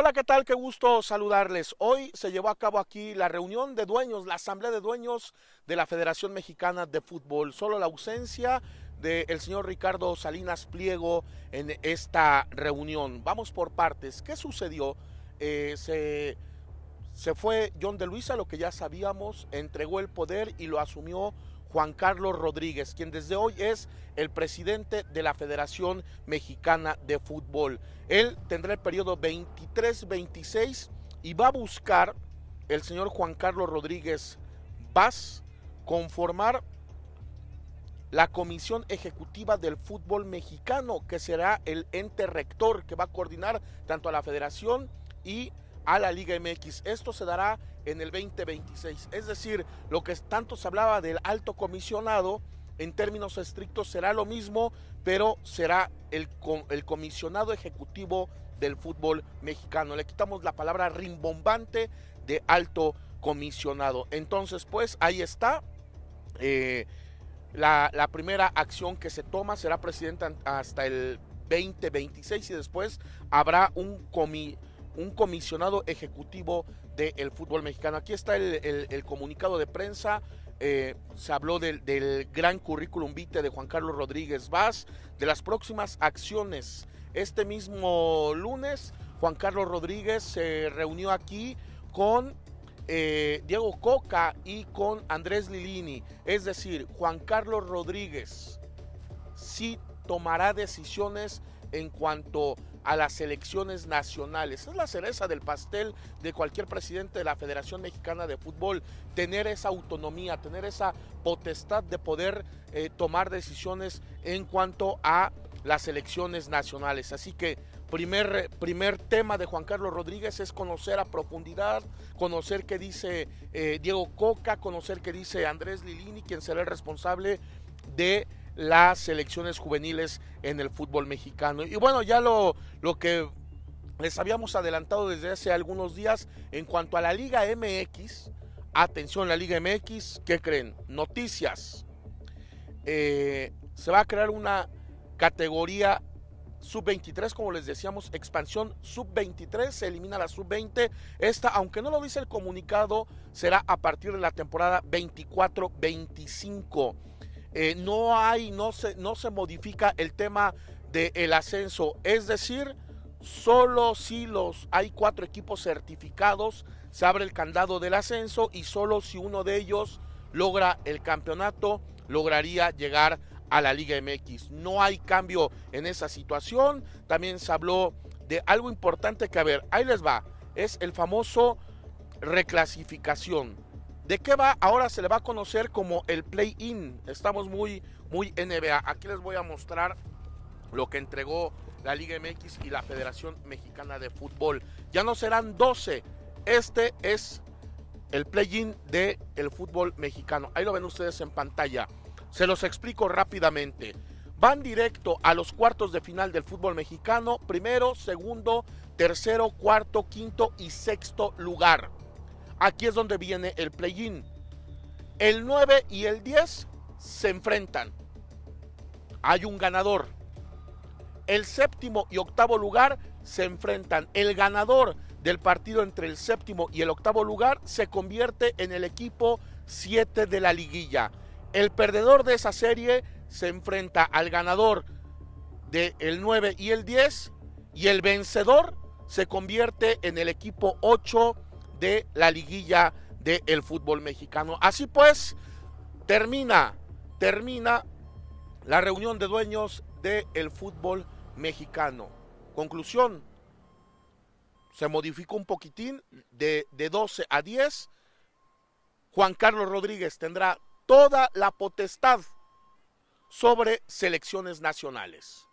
Hola, ¿qué tal? Qué gusto saludarles. Hoy se llevó a cabo aquí la reunión de dueños, la asamblea de dueños de la Federación Mexicana de Fútbol. Solo la ausencia del señor Ricardo Salinas Pliego en esta reunión. Vamos por partes. ¿Qué sucedió? Eh, se, se fue John de Luisa, lo que ya sabíamos, entregó el poder y lo asumió Juan Carlos Rodríguez, quien desde hoy es el presidente de la Federación Mexicana de Fútbol. Él tendrá el periodo 23-26 y va a buscar el señor Juan Carlos Rodríguez Paz conformar la Comisión Ejecutiva del Fútbol Mexicano, que será el ente rector que va a coordinar tanto a la federación y a la Liga MX. Esto se dará en el 2026. Es decir, lo que tanto se hablaba del alto comisionado, en términos estrictos será lo mismo, pero será el, el comisionado ejecutivo del fútbol mexicano. Le quitamos la palabra rimbombante de alto comisionado. Entonces, pues ahí está. Eh, la, primera acción que se toma será presidenta hasta el 2026 y después habrá un comi un comisionado ejecutivo del fútbol mexicano. Aquí está el, comunicado de prensa. Eh, se habló del, gran currículum vitae de Juan Carlos Rodríguez Vaz, de las próximas acciones. Este mismo lunes, Juan Carlos Rodríguez se reunió aquí con eh, Diego Coca y con Andrés Lilini. Es decir, Juan Carlos Rodríguez sí tomará decisiones en cuanto a las elecciones nacionales. Es la cereza del pastel de cualquier presidente de la Federación Mexicana de Fútbol, tener esa autonomía, tener esa potestad de poder eh, tomar decisiones en cuanto a las elecciones nacionales. Así que primer, primer tema de Juan Carlos Rodríguez es conocer a profundidad, conocer qué dice eh, Diego Coca, conocer qué dice Andrés Lilini, quien será el responsable de las selecciones juveniles en el fútbol mexicano. Y bueno, ya lo, lo que les habíamos adelantado desde hace algunos días en cuanto a la Liga MX, atención, la Liga MX, ¿qué creen? Noticias. Eh, se va a crear una categoría sub-23, como les decíamos, expansión sub-23, se elimina la sub-20. Esta, aunque no lo dice el comunicado, será a partir de la temporada 24-25. Eh, no hay, no se, no se modifica el tema del ascenso. Es decir, solo si los hay cuatro equipos certificados, se abre el candado del ascenso y solo si uno de ellos logra el campeonato, lograría llegar a la Liga MX. No hay cambio en esa situación. También se habló de algo importante que a ver, ahí les va, es el famoso reclasificación. ¿De qué va? Ahora se le va a conocer como el play-in. Estamos muy, muy NBA. Aquí les voy a mostrar lo que entregó la Liga MX y la Federación Mexicana de Fútbol. Ya no serán 12. Este es el play-in del fútbol mexicano. Ahí lo ven ustedes en pantalla. Se los explico rápidamente. Van directo a los cuartos de final del fútbol mexicano. Primero, segundo, tercero, cuarto, quinto y sexto lugar. Aquí es donde viene el play-in. El 9 y el 10 se enfrentan. Hay un ganador. El séptimo y octavo lugar se enfrentan. El ganador del partido entre el séptimo y el octavo lugar se convierte en el equipo 7 de la liguilla. El perdedor de esa serie se enfrenta al ganador del 9 y el 10 y el vencedor se convierte en el equipo 8 de la liguilla del fútbol mexicano. Así pues, termina, termina la reunión de dueños del el fútbol mexicano. Conclusión, se modificó un poquitín de, de 12 a 10. Juan Carlos Rodríguez tendrá toda la potestad sobre selecciones nacionales.